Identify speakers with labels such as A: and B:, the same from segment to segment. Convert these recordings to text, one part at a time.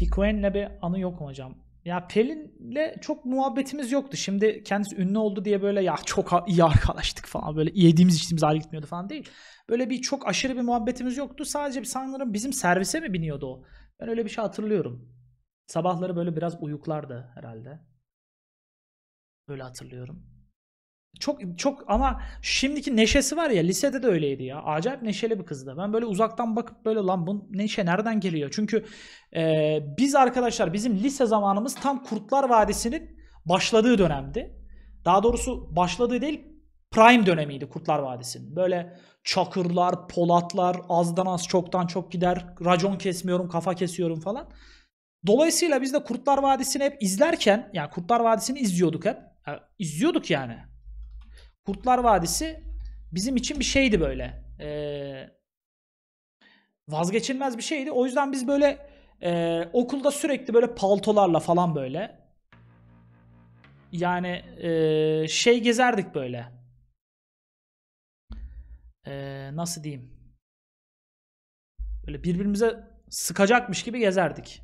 A: Piquen'le bir anı yok mu hocam? Ya Pelin'le çok muhabbetimiz yoktu. Şimdi kendisi ünlü oldu diye böyle ya çok iyi arkadaştık falan böyle yediğimiz içtiğimiz ayrı gitmiyordu falan değil. Böyle bir çok aşırı bir muhabbetimiz yoktu. Sadece bir sanırım bizim servise mi biniyordu o? Ben öyle bir şey hatırlıyorum. Sabahları böyle biraz uyuklardı herhalde. Böyle hatırlıyorum. Çok çok ama şimdiki neşesi var ya lisede de öyleydi ya. Acayip neşeli bir kızdı. Ben böyle uzaktan bakıp böyle lan bu neşe nereden geliyor? Çünkü e, biz arkadaşlar bizim lise zamanımız tam Kurtlar Vadisi'nin başladığı dönemdi. Daha doğrusu başladığı değil prime dönemiydi Kurtlar Vadisi'nin. Böyle çakırlar, polatlar, azdan az çoktan çok gider. Racon kesmiyorum, kafa kesiyorum falan. Dolayısıyla biz de Kurtlar Vadisi'ni hep izlerken yani Kurtlar Vadisi'ni izliyorduk hep. Yani izliyorduk yani. Kurtlar Vadisi bizim için bir şeydi böyle. Ee, vazgeçilmez bir şeydi. O yüzden biz böyle e, okulda sürekli böyle paltolarla falan böyle yani e, şey gezerdik böyle. E, nasıl diyeyim? Böyle birbirimize sıkacakmış gibi gezerdik.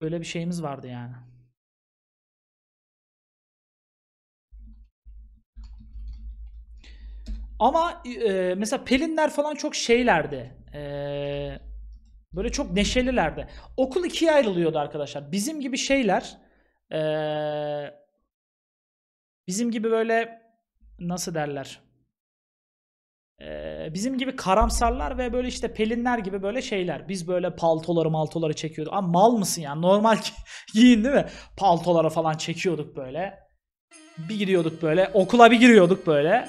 A: Böyle bir şeyimiz vardı yani. Ama e, mesela Pelinler falan çok şeylerdi. E, böyle çok neşelilerdi. Okul ikiye ayrılıyordu arkadaşlar. Bizim gibi şeyler e, bizim gibi böyle nasıl derler bizim gibi karamsarlar ve böyle işte pelinler gibi böyle şeyler. Biz böyle paltoları maltoları çekiyorduk. Ama mal mısın yani normal giyin değil mi? Paltoları falan çekiyorduk böyle. Bir gidiyorduk böyle okula bir giriyorduk böyle.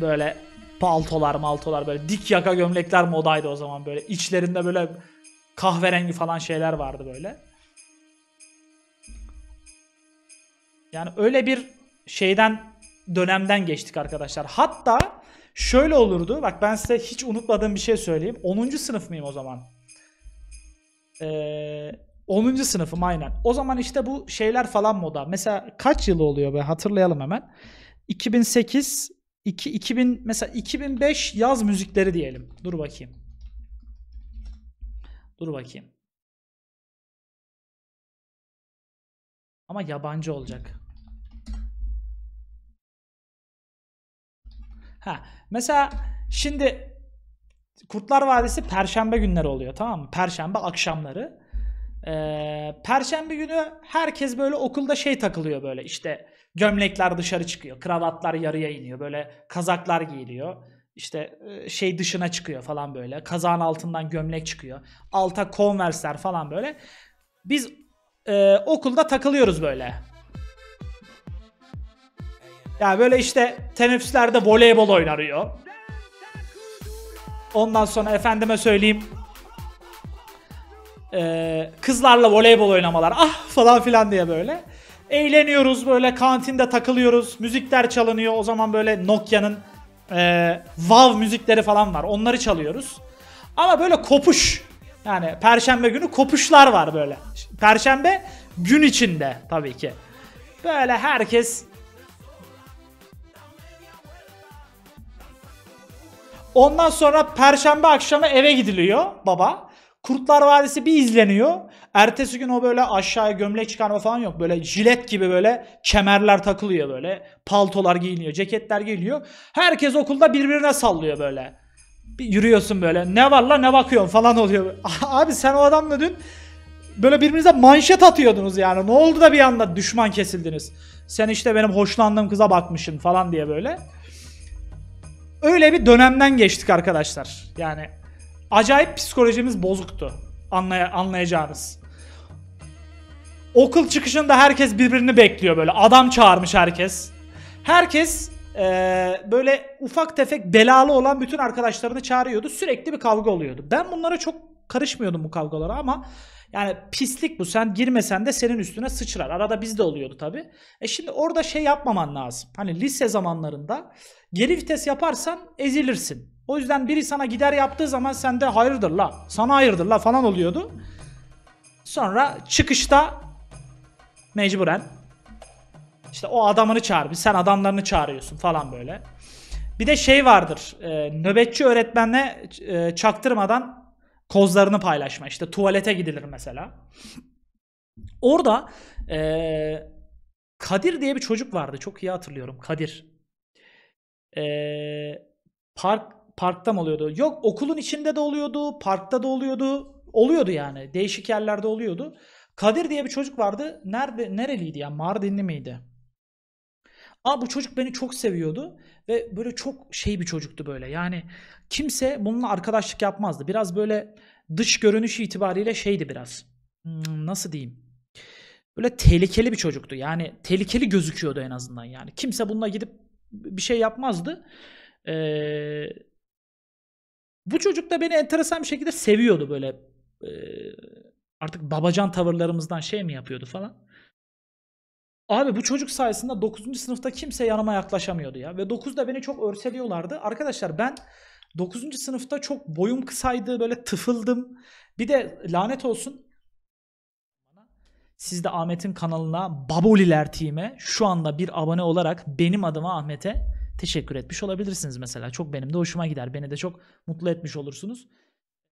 A: Böyle paltolar maltolar böyle dik yaka gömlekler modaydı o zaman böyle. İçlerinde böyle kahverengi falan şeyler vardı böyle. Yani öyle bir şeyden dönemden geçtik arkadaşlar. Hatta şöyle olurdu. Bak ben size hiç unutmadığım bir şey söyleyeyim. 10. sınıf mıyım o zaman? Ee, 10. sınıfım aynen. O zaman işte bu şeyler falan moda. Mesela kaç yılı oluyor be hatırlayalım hemen. 2008 2 2000 mesela 2005 yaz müzikleri diyelim. Dur bakayım. Dur bakayım. Ama yabancı olacak. Ha, mesela şimdi Kurtlar Vadisi perşembe günleri oluyor tamam mı? Perşembe akşamları. Ee, perşembe günü herkes böyle okulda şey takılıyor böyle işte gömlekler dışarı çıkıyor. Kravatlar yarıya iniyor. Böyle kazaklar giyiliyor. İşte e, şey dışına çıkıyor falan böyle. Kazağın altından gömlek çıkıyor. Alta konversler falan böyle. Biz e, okulda takılıyoruz böyle. Yani böyle işte teneffüslerde voleybol oynarıyor. Ondan sonra efendime söyleyeyim ee, kızlarla voleybol oynamalar ah falan filan diye böyle. Eğleniyoruz böyle kantinde takılıyoruz. Müzikler çalınıyor. O zaman böyle Nokia'nın e, Wow müzikleri falan var. Onları çalıyoruz. Ama böyle kopuş. Yani perşembe günü kopuşlar var böyle. Perşembe gün içinde tabii ki. Böyle herkes Ondan sonra perşembe akşamı eve gidiliyor baba. Kurtlar Vadisi bir izleniyor. Ertesi gün o böyle aşağıya gömlek çıkarma falan yok. Böyle jilet gibi böyle kemerler takılıyor böyle. Paltolar giyiniyor, ceketler giyiniyor. Herkes okulda birbirine sallıyor böyle. Bir yürüyorsun böyle. Ne var la ne bakıyorsun falan oluyor. Abi sen o adamla dün böyle birbirinize manşet atıyordunuz yani. Ne oldu da bir anda düşman kesildiniz. Sen işte benim hoşlandığım kıza bakmışsın falan diye böyle. Öyle bir dönemden geçtik arkadaşlar. Yani acayip psikolojimiz bozuktu. Anlay anlayacağınız. Okul çıkışında herkes birbirini bekliyor böyle. Adam çağırmış herkes. Herkes ee, böyle ufak tefek belalı olan bütün arkadaşlarını çağırıyordu. Sürekli bir kavga oluyordu. Ben bunlara çok karışmıyordum bu kavgalara ama yani pislik bu. Sen girmesen de senin üstüne sıçrar. Arada bizde oluyordu tabi. E şimdi orada şey yapmaman lazım. Hani lise zamanlarında geri vites yaparsan ezilirsin. O yüzden biri sana gider yaptığı zaman sen de hayırdır la, sana hayırdır la falan oluyordu. Sonra çıkışta mecburen işte o adamını çağır. Sen adamlarını çağırıyorsun falan böyle. Bir de şey vardır. E, nöbetçi öğretmenle e, çaktırmadan kozlarını paylaşma. İşte tuvalete gidilir mesela. Orada e, Kadir diye bir çocuk vardı. Çok iyi hatırlıyorum. Kadir. E, park parkta mı oluyordu? Yok okulun içinde de oluyordu, parkta da oluyordu. Oluyordu yani. Değişik yerlerde oluyordu. Kadir diye bir çocuk vardı. Nerede nereliydi ya? Mardinli miydi? Aa bu çocuk beni çok seviyordu ve böyle çok şey bir çocuktu böyle. Yani kimse bununla arkadaşlık yapmazdı. Biraz böyle dış görünüşü itibariyle şeydi biraz. Hmm, nasıl diyeyim? Böyle tehlikeli bir çocuktu. Yani tehlikeli gözüküyordu en azından yani. Kimse bununla gidip bir şey yapmazdı. Ee, bu çocuk da beni enteresan bir şekilde seviyordu böyle. Ee, artık babacan tavırlarımızdan şey mi yapıyordu falan. Abi bu çocuk sayesinde 9. sınıfta kimse yanıma yaklaşamıyordu ya. Ve 9'da beni çok örseliyorlardı. Arkadaşlar ben 9. sınıfta çok boyum kısaydı. Böyle tıfıldım. Bir de lanet olsun siz de Ahmet'in kanalına Baboliler Team'e şu anda bir abone olarak benim adıma Ahmet'e teşekkür etmiş olabilirsiniz mesela. Çok benim de hoşuma gider. Beni de çok mutlu etmiş olursunuz.